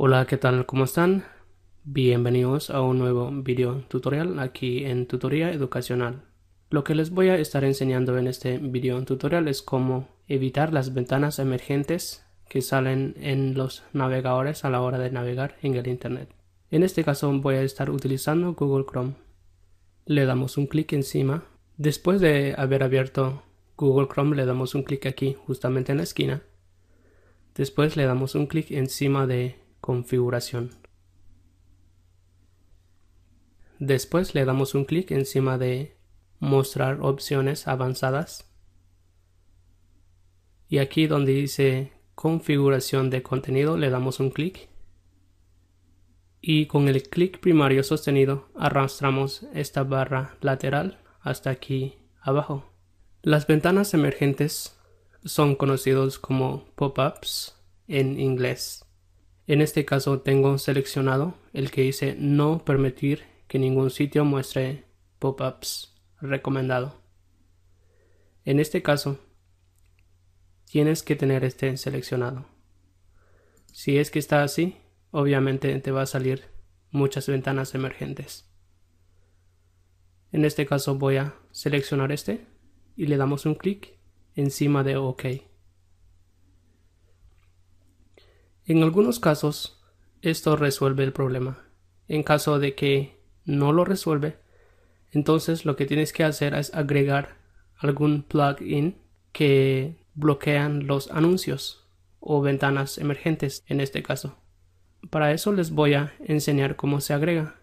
Hola, ¿qué tal? ¿Cómo están? Bienvenidos a un nuevo video tutorial aquí en Tutoría Educacional. Lo que les voy a estar enseñando en este video tutorial es cómo evitar las ventanas emergentes que salen en los navegadores a la hora de navegar en el Internet. En este caso voy a estar utilizando Google Chrome. Le damos un clic encima. Después de haber abierto Google Chrome le damos un clic aquí, justamente en la esquina. Después le damos un clic encima de configuración. Después le damos un clic encima de mostrar opciones avanzadas y aquí donde dice configuración de contenido le damos un clic y con el clic primario sostenido arrastramos esta barra lateral hasta aquí abajo. Las ventanas emergentes son conocidos como pop-ups en inglés. En este caso tengo seleccionado el que dice no permitir que ningún sitio muestre pop-ups recomendado. En este caso, tienes que tener este seleccionado. Si es que está así, obviamente te va a salir muchas ventanas emergentes. En este caso voy a seleccionar este y le damos un clic encima de OK. En algunos casos, esto resuelve el problema. En caso de que no lo resuelve, entonces lo que tienes que hacer es agregar algún plugin que bloquean los anuncios o ventanas emergentes en este caso. Para eso les voy a enseñar cómo se agrega.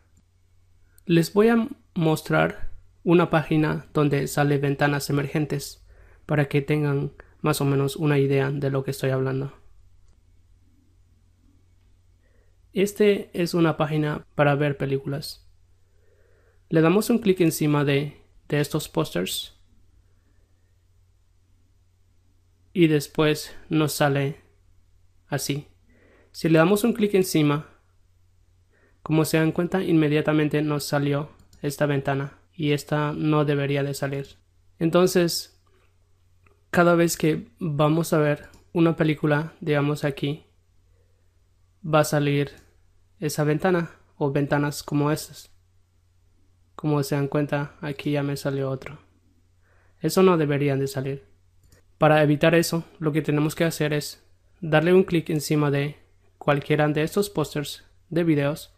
Les voy a mostrar una página donde sale ventanas emergentes para que tengan más o menos una idea de lo que estoy hablando. Este es una página para ver películas. Le damos un clic encima de, de estos pósters y después nos sale así. Si le damos un clic encima, como se dan cuenta, inmediatamente nos salió esta ventana y esta no debería de salir. Entonces, cada vez que vamos a ver una película, digamos aquí, va a salir esa ventana o ventanas como estas. Como se dan cuenta, aquí ya me salió otro. Eso no deberían de salir. Para evitar eso, lo que tenemos que hacer es darle un clic encima de cualquiera de estos posters de videos.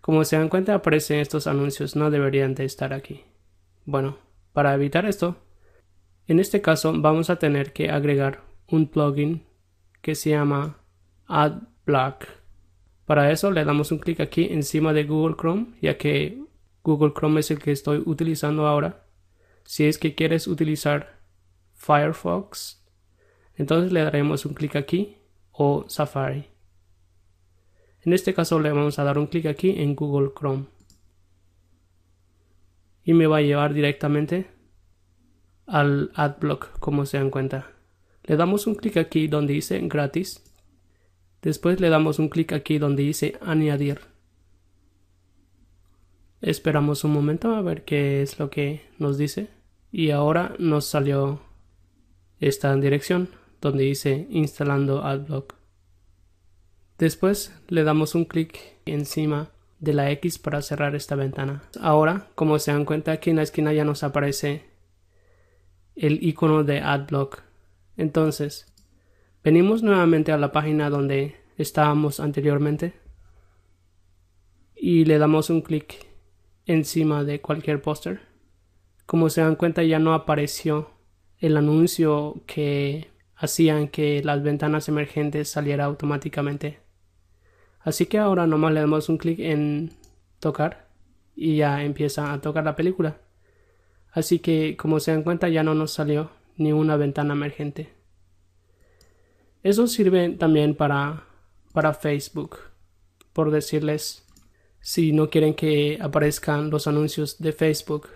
Como se dan cuenta, aparecen estos anuncios, no deberían de estar aquí. Bueno, para evitar esto, en este caso vamos a tener que agregar un plugin que se llama AdBlock para eso le damos un clic aquí encima de Google Chrome, ya que Google Chrome es el que estoy utilizando ahora. Si es que quieres utilizar Firefox, entonces le daremos un clic aquí o Safari. En este caso le vamos a dar un clic aquí en Google Chrome. Y me va a llevar directamente al AdBlock, como se dan cuenta. Le damos un clic aquí donde dice gratis Después le damos un clic aquí donde dice añadir. Esperamos un momento a ver qué es lo que nos dice. Y ahora nos salió esta dirección donde dice instalando AdBlock. Después le damos un clic encima de la X para cerrar esta ventana. Ahora, como se dan cuenta, aquí en la esquina ya nos aparece el icono de AdBlock. Entonces, Venimos nuevamente a la página donde estábamos anteriormente y le damos un clic encima de cualquier póster. Como se dan cuenta ya no apareció el anuncio que hacían que las ventanas emergentes saliera automáticamente. Así que ahora nomás le damos un clic en tocar y ya empieza a tocar la película. Así que como se dan cuenta ya no nos salió ni una ventana emergente. Eso sirve también para, para Facebook, por decirles si no quieren que aparezcan los anuncios de Facebook.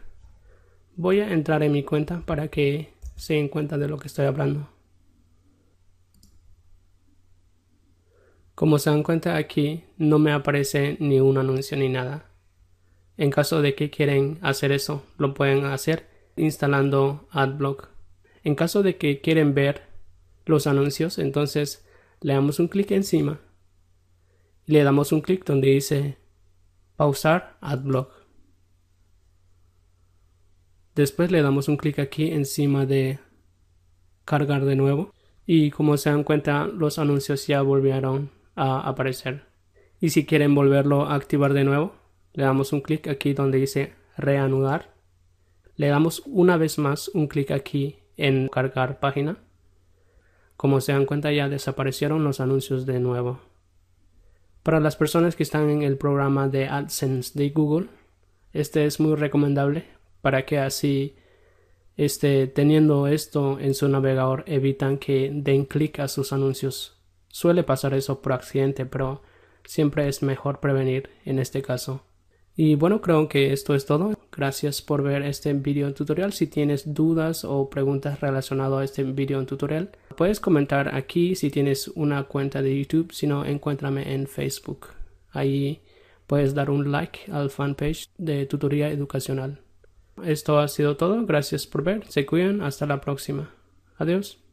Voy a entrar en mi cuenta para que se den cuenta de lo que estoy hablando. Como se dan cuenta aquí, no me aparece ni un anuncio ni nada. En caso de que quieren hacer eso, lo pueden hacer instalando AdBlock. En caso de que quieren ver los anuncios, entonces le damos un clic encima y le damos un clic donde dice pausar adblock. Después le damos un clic aquí encima de cargar de nuevo y como se dan cuenta los anuncios ya volvieron a aparecer. Y si quieren volverlo a activar de nuevo, le damos un clic aquí donde dice reanudar. Le damos una vez más un clic aquí en cargar página como se dan cuenta ya desaparecieron los anuncios de nuevo. Para las personas que están en el programa de AdSense de Google, este es muy recomendable para que así este, teniendo esto en su navegador evitan que den clic a sus anuncios. Suele pasar eso por accidente, pero siempre es mejor prevenir en este caso. Y bueno, creo que esto es todo. Gracias por ver este video tutorial. Si tienes dudas o preguntas relacionadas a este video tutorial, puedes comentar aquí si tienes una cuenta de YouTube, si no, encuéntrame en Facebook. Ahí puedes dar un like al fanpage de tutoría educacional. Esto ha sido todo, gracias por ver, se cuidan, hasta la próxima. Adiós.